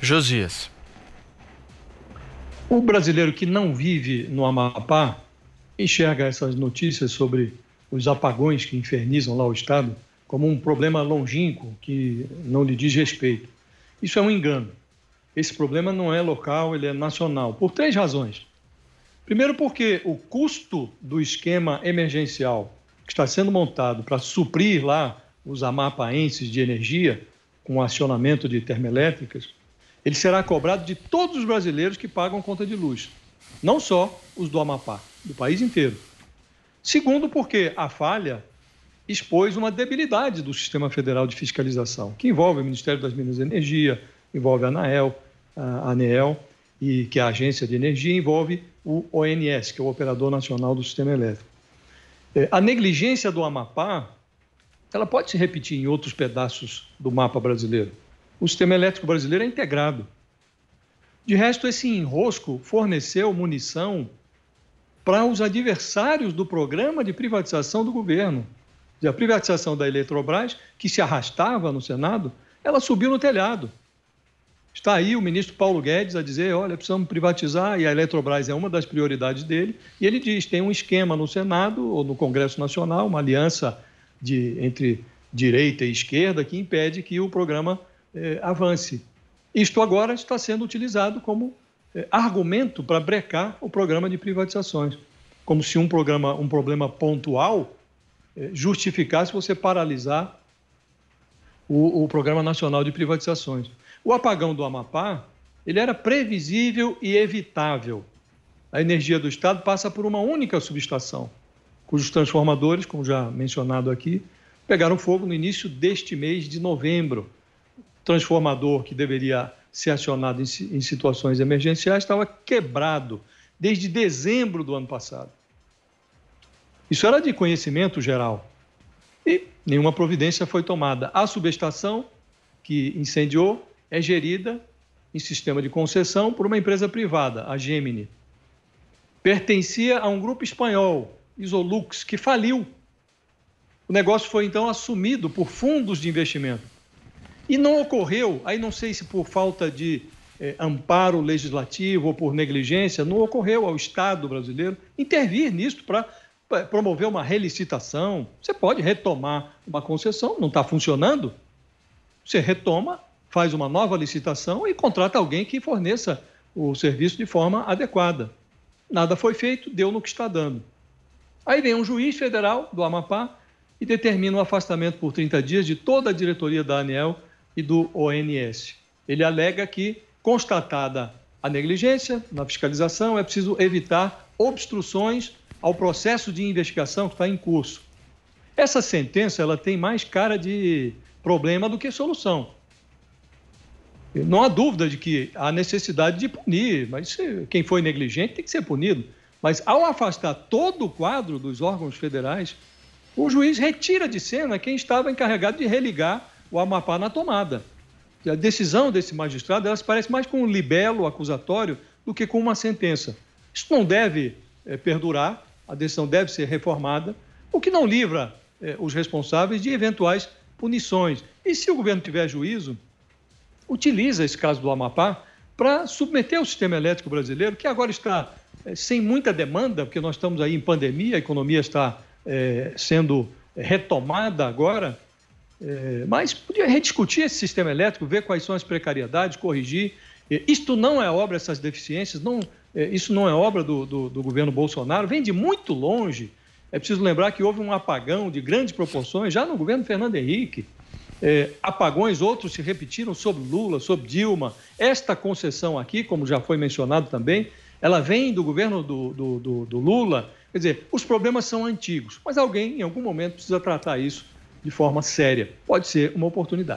Josias. O brasileiro que não vive no Amapá enxerga essas notícias sobre os apagões que infernizam lá o estado como um problema longínquo que não lhe diz respeito. Isso é um engano. Esse problema não é local, ele é nacional, por três razões. Primeiro, porque o custo do esquema emergencial que está sendo montado para suprir lá os amapaenses de energia, com acionamento de termoelétricas, ele será cobrado de todos os brasileiros que pagam conta de luz, não só os do Amapá, do país inteiro. Segundo, porque a falha expôs uma debilidade do sistema federal de fiscalização, que envolve o Ministério das Minas e Energia, envolve a ANAEL, a ANEEL, e que é a Agência de Energia, envolve o ONS, que é o Operador Nacional do Sistema Elétrico. É, a negligência do Amapá, ela pode se repetir em outros pedaços do mapa brasileiro o sistema elétrico brasileiro é integrado. De resto, esse enrosco forneceu munição para os adversários do programa de privatização do governo. A privatização da Eletrobras, que se arrastava no Senado, ela subiu no telhado. Está aí o ministro Paulo Guedes a dizer: olha, precisamos privatizar, e a Eletrobras é uma das prioridades dele. E ele diz: tem um esquema no Senado ou no Congresso Nacional, uma aliança de, entre direita e esquerda, que impede que o programa eh, avance. Isto agora está sendo utilizado como eh, argumento para brecar o programa de privatizações, como se um programa, um problema pontual eh, justificasse você paralisar o, o Programa Nacional de Privatizações. O apagão do Amapá, ele era previsível e evitável. A energia do Estado passa por uma única subestação, cujos transformadores, como já mencionado aqui, pegaram fogo no início deste mês de novembro transformador que deveria ser acionado em, em situações emergenciais estava quebrado desde dezembro do ano passado. Isso era de conhecimento geral. E nenhuma providência foi tomada. A subestação que incendiou é gerida em sistema de concessão por uma empresa privada, a Gemini. Pertencia a um grupo espanhol, Isolux, que faliu. O negócio foi então assumido por fundos de investimento. E não ocorreu, aí não sei se por falta de é, amparo legislativo ou por negligência, não ocorreu ao Estado brasileiro intervir nisto para promover uma relicitação. Você pode retomar uma concessão, não está funcionando? Você retoma, faz uma nova licitação e contrata alguém que forneça o serviço de forma adequada. Nada foi feito, deu no que está dando. Aí vem um juiz federal do Amapá e determina o um afastamento por 30 dias de toda a diretoria da ANEL e do ONS. Ele alega que, constatada a negligência na fiscalização, é preciso evitar obstruções ao processo de investigação que está em curso. Essa sentença ela tem mais cara de problema do que solução. Não há dúvida de que há necessidade de punir, mas quem foi negligente tem que ser punido. Mas ao afastar todo o quadro dos órgãos federais, o juiz retira de cena quem estava encarregado de religar o Amapá na tomada. A decisão desse magistrado ela se parece mais com um libelo acusatório do que com uma sentença. Isso não deve é, perdurar, a decisão deve ser reformada, o que não livra é, os responsáveis de eventuais punições. E se o governo tiver juízo, utiliza esse caso do Amapá para submeter o sistema elétrico brasileiro, que agora está é, sem muita demanda, porque nós estamos aí em pandemia, a economia está sendo retomada agora, é, mas podia rediscutir esse sistema elétrico, ver quais são as precariedades, corrigir. É, isto não é obra, essas deficiências, não, é, isso não é obra do, do, do, governo Bolsonaro, vem de muito longe. É preciso lembrar que houve um apagão de grandes proporções já no governo Fernando Henrique. É, apagões, outros se repetiram sob Lula, sob Dilma. Esta concessão aqui, como já foi mencionado também, ela vem do governo do, do, do Lula. Quer dizer, os problemas são antigos, mas alguém, em algum momento, precisa tratar isso de forma séria. Pode ser uma oportunidade.